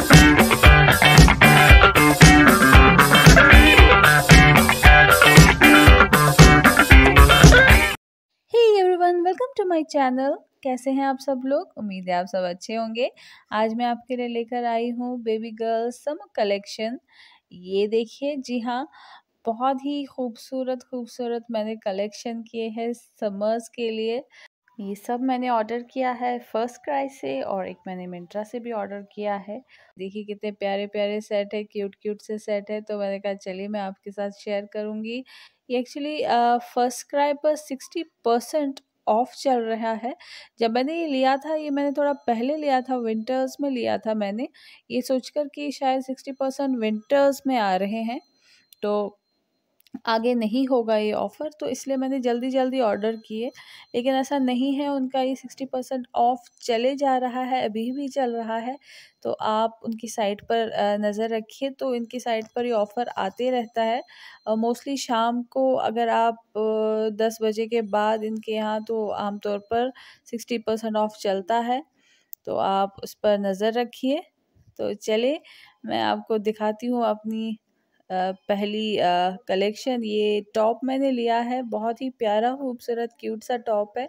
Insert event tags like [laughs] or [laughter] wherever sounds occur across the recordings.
welcome to channel कैसे हैं आप सब लोग उम्मीद है आप सब अच्छे होंगे आज मैं आपके लिए लेकर आई हूँ बेबी गर्ल समर कलेक्शन ये देखिए जी हाँ बहुत ही खूबसूरत खूबसूरत मैंने कलेक्शन किए हैं समर्स के लिए ये सब मैंने ऑर्डर किया है फर्स्ट क्राई से और एक मैंने मिंट्रा से भी ऑर्डर किया है देखिए कितने प्यारे प्यारे सेट है क्यूट क्यूट से सेट है तो मैंने कहा चलिए मैं आपके साथ शेयर करूँगी ये एक्चुअली फर्स्ट क्राई पर सिक्सटी परसेंट ऑफ चल रहा है जब मैंने ये लिया था ये मैंने थोड़ा पहले लिया था विंटर्स में लिया था मैंने ये कर कि शायद सिक्सटी परसेंट विंटर्स में आ रहे हैं तो आगे नहीं होगा ये ऑफ़र तो इसलिए मैंने जल्दी जल्दी ऑर्डर किए लेकिन ऐसा नहीं है उनका ये सिक्सटी परसेंट ऑफ़ चले जा रहा है अभी भी चल रहा है तो आप उनकी साइट पर नज़र रखिए तो इनकी साइट पर ये ऑफ़र आते रहता है मोस्टली शाम को अगर आप दस बजे के बाद इनके यहाँ तो आमतौर पर सिक्सटी परसेंट ऑफ़ चलता है तो आप उस पर नज़र रखिए तो चले मैं आपको दिखाती हूँ अपनी पहली कलेक्शन ये टॉप मैंने लिया है बहुत ही प्यारा खूबसूरत क्यूट सा टॉप है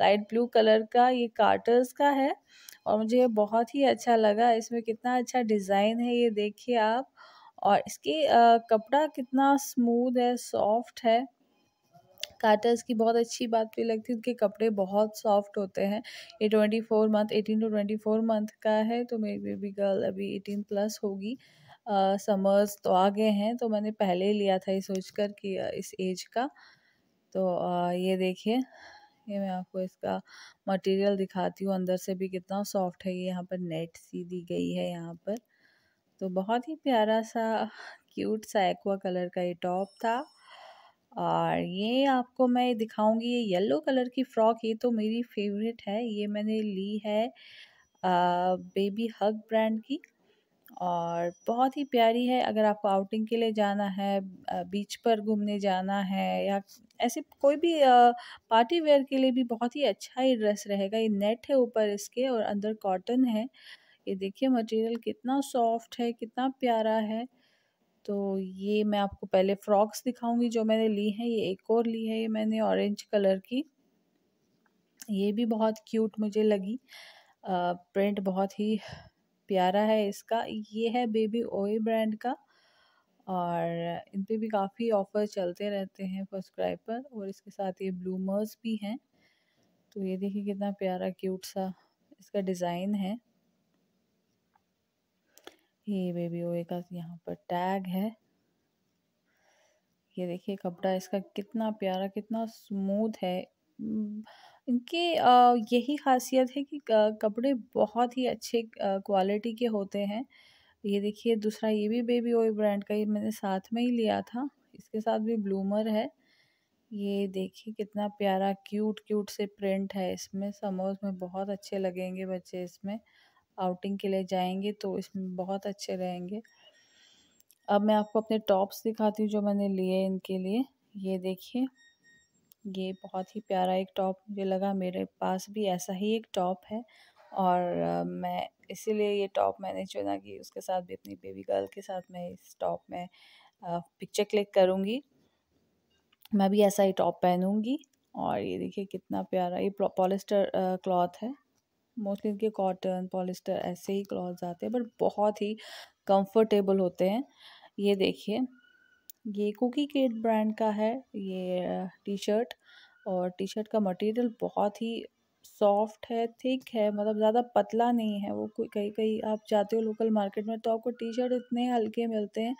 लाइट ब्लू कलर का ये कार्टर्स का है और मुझे बहुत ही अच्छा लगा इसमें कितना अच्छा डिज़ाइन है ये देखिए आप और इसके कपड़ा कितना स्मूद है सॉफ्ट है काटर्स की बहुत अच्छी बात भी लगती है उनके कपड़े बहुत सॉफ्ट होते हैं ये twenty four month eighteen to twenty four month का है तो मेरी बेबी गर्ल अभी एटीन प्लस होगी समर्स तो आ गए हैं तो मैंने पहले ही लिया था ये सोच कर कि इस एज का तो ये देखिए ये मैं आपको इसका मटेरियल दिखाती हूँ अंदर से भी कितना सॉफ्ट है ये यहाँ पर नेट सी दी गई है यहाँ पर तो बहुत ही प्यारा सा क्यूट सा एक्वा कलर का ये टॉप था और ये आपको मैं दिखाऊंगी ये येलो कलर की फ़्रॉक ये तो मेरी फेवरेट है ये मैंने ली है आ, बेबी हग ब्रांड की और बहुत ही प्यारी है अगर आपको आउटिंग के लिए जाना है बीच पर घूमने जाना है या ऐसे कोई भी पार्टी वेयर के लिए भी बहुत ही अच्छा ही ड्रेस रहेगा ये नेट है ऊपर इसके और अंदर कॉटन है ये देखिए मटेरियल कितना सॉफ्ट है कितना प्यारा है तो ये मैं आपको पहले फ्रॉक्स दिखाऊंगी जो मैंने ली हैं ये एक और ली है ये मैंने ऑरेंज कलर की ये भी बहुत क्यूट मुझे लगी प्रिंट बहुत ही प्यारा है इसका ये है बेबी ओए ब्रांड का और इन पर भी काफ़ी ऑफ़र चलते रहते हैं फर्स्ट क्राई पर और इसके साथ ये ब्लूमर्स भी हैं तो ये देखिए कितना प्यारा क्यूट सा इसका डिज़ाइन है ये बेबी ओए का यहाँ पर टैग है ये देखिए कपड़ा इसका कितना प्यारा कितना स्मूथ है इनकी यही खासियत है कि कपड़े बहुत ही अच्छे क्वालिटी के होते हैं ये देखिए दूसरा ये भी बेबी ऑयल ब्रांड का ये मैंने साथ में ही लिया था इसके साथ भी ब्लूमर है ये देखिए कितना प्यारा क्यूट क्यूट से प्रिंट है इसमें समोस में बहुत अच्छे लगेंगे बच्चे इसमें आउटिंग के लिए जाएंगे तो इसमें बहुत अच्छे रहेंगे अब मैं आपको अपने टॉप्स दिखाती हूँ जो मैंने लिए इनके लिए ये देखिए ये बहुत ही प्यारा एक टॉप मुझे लगा मेरे पास भी ऐसा ही एक टॉप है और मैं इसीलिए ये टॉप मैंने चुना कि उसके साथ भी अपनी बेबी गर्ल के साथ मैं इस टॉप में पिक्चर क्लिक करूँगी मैं भी ऐसा ही टॉप पहनूँगी और ये देखिए कितना प्यारा ये पॉलिस्टर क्लॉथ है मोस्टली इनके कॉटन पॉलिस्टर ऐसे ही क्लॉथ आते हैं बट बहुत ही कंफर्टेबल होते हैं ये देखिए ये कुकी केट ब्रांड का है ये टी शर्ट और टी शर्ट का मटेरियल बहुत ही सॉफ्ट है थिक है मतलब ज़्यादा पतला नहीं है वो कोई कहीं कहीं आप जाते हो लोकल मार्केट में तो आपको टी शर्ट इतने हल्के मिलते हैं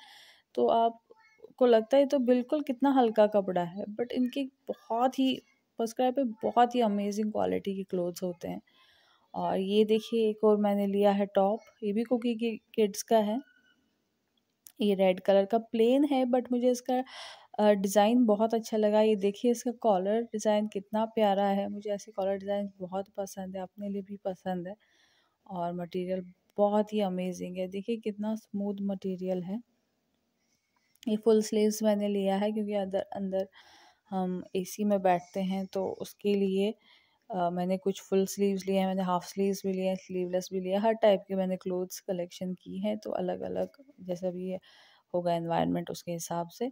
तो आपको लगता है तो बिल्कुल कितना हल्का कपड़ा है बट इनके बहुत ही फर्स्ट पे बहुत ही अमेजिंग क्वालिटी के क्लोथ्स होते हैं और ये देखिए एक और मैंने लिया है टॉप ये भी कुकी किड्स का है ये रेड कलर का प्लेन है बट मुझे इसका डिज़ाइन बहुत अच्छा लगा ये देखिए इसका कॉलर डिज़ाइन कितना प्यारा है मुझे ऐसे कॉलर डिज़ाइन बहुत पसंद है अपने लिए भी पसंद है और मटेरियल बहुत ही अमेजिंग है देखिए कितना स्मूथ मटेरियल है ये फुल स्लीव्स मैंने लिया है क्योंकि अंदर अंदर हम एसी में बैठते हैं तो उसके लिए मैंने कुछ फुल स्लीव्स लिए हैं मैंने हाफ स्लीव्स भी लिए हैं स्लीवलेस भी लिए हर टाइप के मैंने क्लोथ्स कलेक्शन की हैं तो अलग अलग जैसा भी होगा इन्वायरमेंट उसके हिसाब से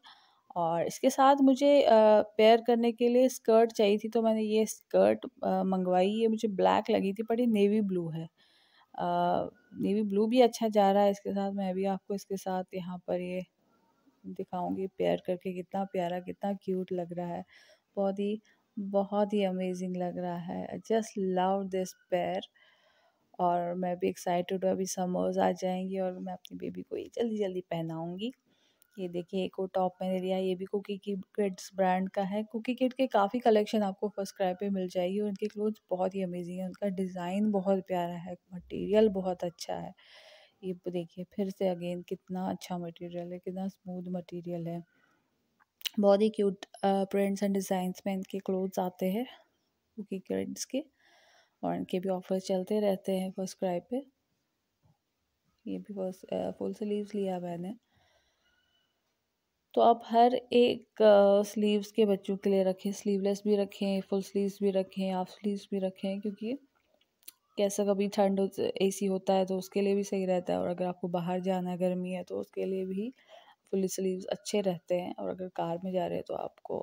और इसके साथ मुझे पेयर करने के लिए स्कर्ट चाहिए थी तो मैंने ये स्कर्ट मंगवाई ये मुझे ब्लैक लगी थी पर ये नेवी ब्लू है नेवी ब्लू भी अच्छा जा रहा है इसके साथ मैं अभी आपको इसके साथ यहाँ पर ये दिखाऊंगी पेयर करके कितना प्यारा कितना क्यूट लग रहा है बहुत ही बहुत ही अमेजिंग लग रहा है आई जस्ट लव दिस पैर और मैं भी एक्साइटेड हूँ अभी समर्स आ जाएंगे और मैं अपनी बेबी को ये जल्दी जल्दी पहनाऊँगी ये देखिए एक और टॉप मैंने लिया ये भी कुकी किड्स ब्रांड का है कुकी किड के काफ़ी कलेक्शन आपको फर्स्ट क्राई पे मिल जाएगी और उनके क्लोथ्स बहुत ही अमेजिंग है उनका डिज़ाइन बहुत प्यारा है मटेरियल बहुत अच्छा है ये देखिए फिर से अगेन कितना अच्छा मटेरियल है कितना स्मूथ मटेरियल है बहुत ही क्यूट प्रिंट्स एंड डिज़ाइंस में इनके क्लोथ्स आते हैं कुकी किड्स के और इनके भी ऑफर्स चलते रहते हैं फर्स्ट क्राई पे ये भी फर्स्ट फुल स्लीव्स लिया मैंने तो आप हर एक स्लीव्स के बच्चों के लिए रखें स्लीवलेस भी रखें फुल स्लीव्स भी रखें हाफ स्लीव्स भी रखें क्योंकि कैसा कभी ठंड ए सी होता है तो उसके लिए भी सही रहता है और अगर आपको बाहर जाना है गर्मी है तो उसके लिए भी फुली स्लीव्स अच्छे रहते हैं और अगर कार में जा रहे हैं तो आपको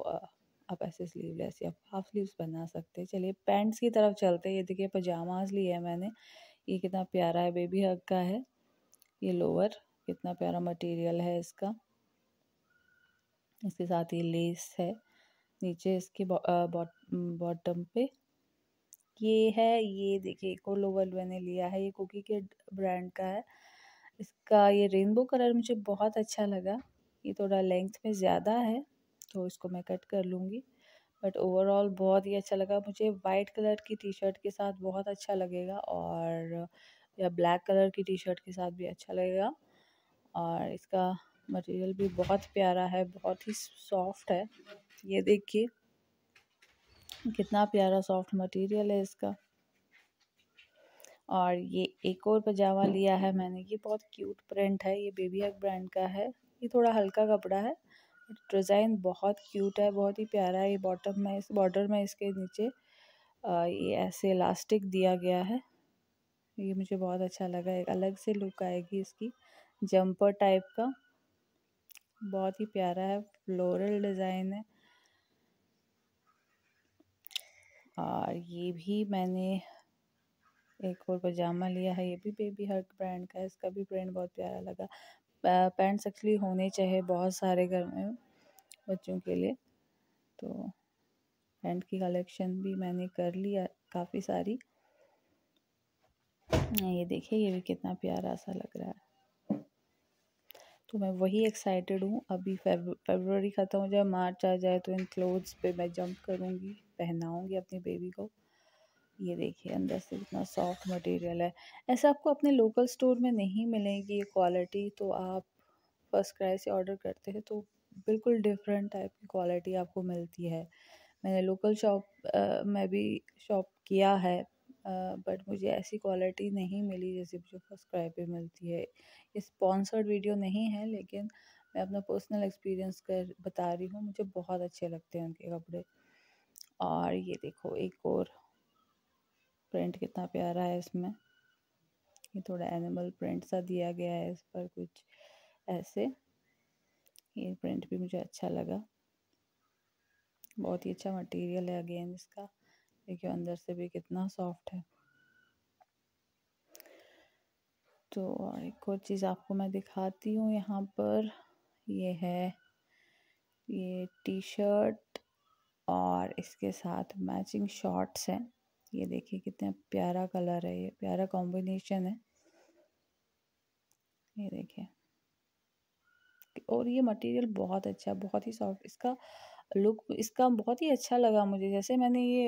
आप ऐसे स्लीवलेस या हाफ स्लीव्स बना सकते हैं चलिए पैंट्स की तरफ चलते हैं ये देखिए पजामाज लिए है मैंने ये कितना प्यारा है बेबी हग का है ये लोअर कितना प्यारा मटेरियल है इसका इसके साथ ये लेस है नीचे इसके बॉटम पे ये है ये देखिए एक और लोअर मैंने लिया है ये कुकी के ब्रांड का है इसका ये रेनबो कलर मुझे बहुत अच्छा लगा ये थोड़ा लेंथ में ज़्यादा है तो इसको मैं कट कर लूँगी बट ओवरऑल बहुत ही अच्छा लगा मुझे वाइट कलर की टी शर्ट के साथ बहुत अच्छा लगेगा और या ब्लैक कलर की टी शर्ट के साथ भी अच्छा लगेगा और इसका मटेरियल भी बहुत प्यारा है बहुत ही सॉफ्ट है ये देखिए कितना प्यारा सॉफ्ट मटेरियल है इसका और ये एक और पजामा लिया है मैंने ये बहुत क्यूट प्रिंट है ये बेबी हक ब्रांड का है ये थोड़ा हल्का कपड़ा है डिज़ाइन बहुत क्यूट है बहुत ही प्यारा है ये बॉटम में इस बॉर्डर में इसके नीचे ये ऐसे इलास्टिक दिया गया है ये मुझे बहुत अच्छा लगा एक अलग से लुक आएगी इसकी जम्पर टाइप का बहुत ही प्यारा है फ्लोरल डिज़ाइन है और ये भी मैंने एक और पजामा लिया है ये भी बेबी हर्ट ब्रांड का है इसका भी ब्रांड बहुत प्यारा लगा पैंट्स एक्चुअली होने चाहिए बहुत सारे घर में बच्चों के लिए तो पैंट की कलेक्शन भी मैंने कर लिया काफ़ी सारी हाँ, ये देखिए ये भी कितना प्यारा सा लग रहा है तो मैं वही एक्साइटेड हूँ अभी फेबर ख़त्म हो जाए मार्च आ जाए तो इन क्लोथ्स पे मैं जंप करूँगी पहनाऊँगी अपनी बेबी को ये देखिए अंदर से कितना सॉफ्ट मटेरियल है ऐसा आपको अपने लोकल स्टोर में नहीं मिलेगी ये क्वालिटी तो आप फर्स्ट क्राई से ऑर्डर करते हैं तो बिल्कुल डिफरेंट टाइप की क्वालिटी आपको मिलती है मैंने लोकल शॉप में भी शॉप किया है बट मुझे ऐसी क्वालिटी नहीं मिली जैसे मुझे फर्स्ट क्राई पर मिलती है ये स्पॉन्सर्ड वीडियो नहीं है लेकिन मैं अपना पर्सनल एक्सपीरियंस कर बता रही हूँ मुझे बहुत अच्छे लगते हैं उनके कपड़े और ये देखो एक और प्रिंट कितना प्यारा है इसमें ये थोड़ा एनिमल प्रिंट सा दिया गया है इस पर कुछ ऐसे ये प्रिंट भी मुझे अच्छा लगा बहुत ही अच्छा मटेरियल है अगेन इसका देखिए अंदर से भी कितना सॉफ्ट है तो और एक और चीज़ आपको मैं दिखाती हूँ यहाँ पर ये है ये टी शर्ट और इसके साथ मैचिंग शॉर्ट्स हैं ये देखिए कितना प्यारा कलर है ये प्यारा कॉम्बिनेशन है ये देखिए और ये मटेरियल बहुत अच्छा है बहुत ही सॉफ्ट इसका लुक इसका बहुत ही अच्छा लगा मुझे जैसे मैंने ये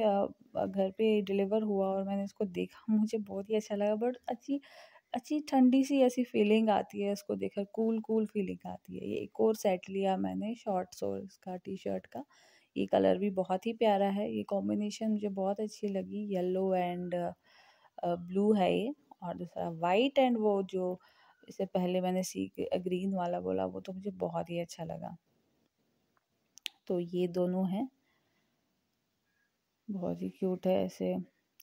घर पे डिलीवर हुआ और मैंने इसको देखा [laughs] मुझे बहुत ही अच्छा लगा बट अच्छी अच्छी ठंडी सी ऐसी फीलिंग आती है इसको देखकर कूल कूल फीलिंग आती है ये एक और सेट लिया मैंने शॉर्ट्स और इसका टी शर्ट का ये कलर भी बहुत ही प्यारा है ये कॉम्बिनेशन मुझे बहुत अच्छी लगी येलो एंड ब्लू है ये और दूसरा वाइट एंड वो जो इससे पहले मैंने सी ग्रीन वाला बोला वो तो मुझे बहुत ही अच्छा लगा तो ये दोनों हैं बहुत ही क्यूट है ऐसे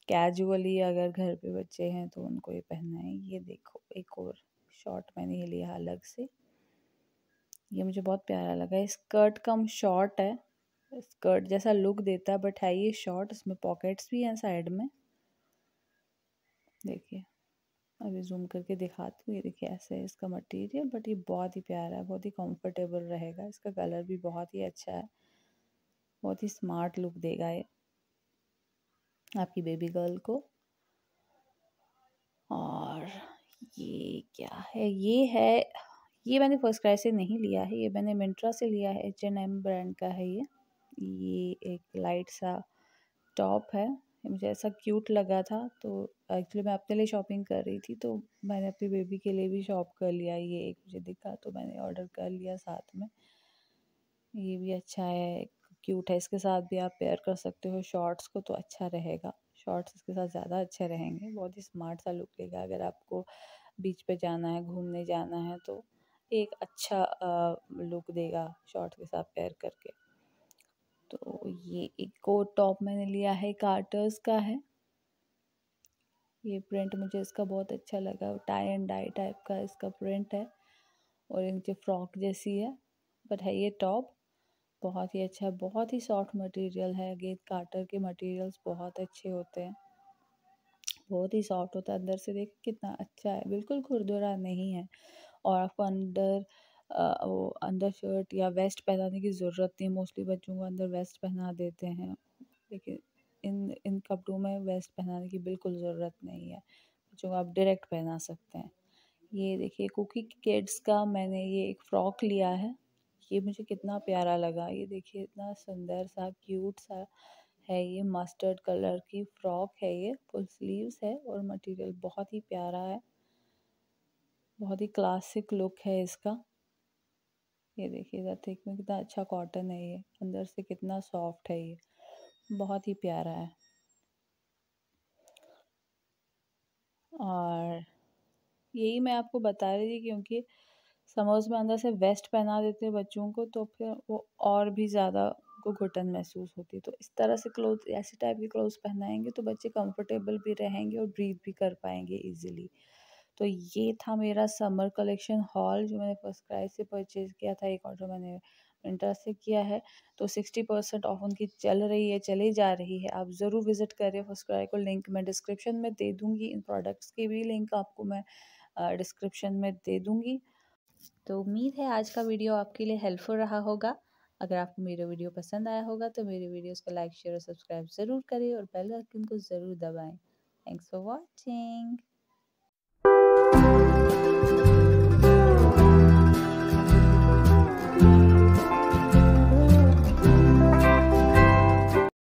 कैजुअली अगर घर पे बच्चे हैं तो उनको ये पहनना है ये देखो एक और शॉर्ट मैंने ये लिया अलग से ये मुझे बहुत प्यारा लगा स्कर्ट कम शॉर्ट है स्कर्ट जैसा लुक देता है बट है ये शॉर्ट इसमें पॉकेट्स भी हैं साइड में देखिए अभी जूम करके दिखाती हूँ ये देखिए ऐसे है इसका मटेरियल बट ये बहुत ही प्यारा है बहुत ही कंफर्टेबल रहेगा इसका कलर भी बहुत ही अच्छा है बहुत ही स्मार्ट लुक देगा ये आपकी बेबी गर्ल को और ये क्या है ये है ये मैंने फर्स्ट क्राई से नहीं लिया है ये मैंने मिंट्रा से लिया है एच एन एम ब्रांड का है ये ये एक लाइट सा टॉप है मुझे ऐसा क्यूट लगा था तो एक्चुअली मैं अपने लिए शॉपिंग कर रही थी तो मैंने अपनी बेबी के लिए भी शॉप कर लिया ये एक मुझे दिखा तो मैंने ऑर्डर कर लिया साथ में ये भी अच्छा है क्यूट है इसके साथ भी आप पेयर कर सकते हो शॉर्ट्स को तो अच्छा रहेगा शॉर्ट्स इसके साथ ज़्यादा अच्छे रहेंगे बहुत ही स्मार्ट सा लुक देगा अगर आपको बीच पे जाना है घूमने जाना है तो एक अच्छा लुक देगा शॉर्ट्स के साथ पेयर करके तो ये एक कोट टॉप मैंने लिया है कार्टर्स का है ये प्रिंट मुझे इसका बहुत अच्छा लगा टाई एंड डाई टाइप का इसका प्रिंट है और ये मुझे फ्रॉक जैसी है बट है ये टॉप बहुत ही अच्छा है बहुत ही सॉफ्ट मटेरियल है अगेन कार्टर के मटेरियल्स बहुत अच्छे होते हैं बहुत ही सॉफ्ट होता है अंदर से देख कितना अच्छा है बिल्कुल खुरदुरा नहीं है और आपको अंदर वो अंदर शर्ट या वेस्ट पहनाने की ज़रूरत नहीं मोस्टली बच्चों को अंदर वेस्ट पहना देते हैं लेकिन इन इन कपड़ों में वेस्ट पहनाने की बिल्कुल ज़रूरत नहीं है बच्चों को आप डायरेक्ट पहना सकते हैं ये देखिए कुकी किड्स का मैंने ये एक फ़्रॉक लिया है ये मुझे कितना प्यारा लगा ये देखिए इतना सुंदर सा क्यूट सा है ये मस्टर्ड कलर की फ़्रॉक है ये फुल स्लीव्स है और मटेरियल बहुत ही प्यारा है बहुत ही क्लासिक लुक है इसका ये देखिए थिक में कितना अच्छा कॉटन है ये अंदर से कितना सॉफ्ट है ये बहुत ही प्यारा है और यही मैं आपको बता रही थी क्योंकि समोस में अंदर से वेस्ट पहना देते हैं बच्चों को तो फिर वो और भी ज़्यादा को घुटन महसूस होती है तो इस तरह से क्लोथ ऐसे टाइप के क्लोथ पहनाएंगे तो बच्चे कंफर्टेबल भी रहेंगे और ब्रीथ भी कर पाएंगे इजीली तो ये था मेरा समर कलेक्शन हॉल जो मैंने फर्स्ट क्राइज से परचेज़ किया था एक ऑर्डर मैंने इंटरेस्ट से किया है तो सिक्सटी परसेंट ऑफ उनकी चल रही है चली जा रही है आप ज़रूर विज़िट करें फर्स्ट क्राई को लिंक मैं डिस्क्रिप्शन में दे दूँगी इन प्रोडक्ट्स की भी लिंक आपको मैं डिस्क्रिप्शन में दे दूँगी तो उम्मीद है आज का वीडियो आपके लिए हेल्पफुल रहा होगा अगर आपको मेरा वीडियो पसंद आया होगा तो मेरे वीडियोस को लाइक शेयर और सब्सक्राइब ज़रूर करें और बेल आइकन को ज़रूर दबाएं थैंक्स फॉर वाचिंग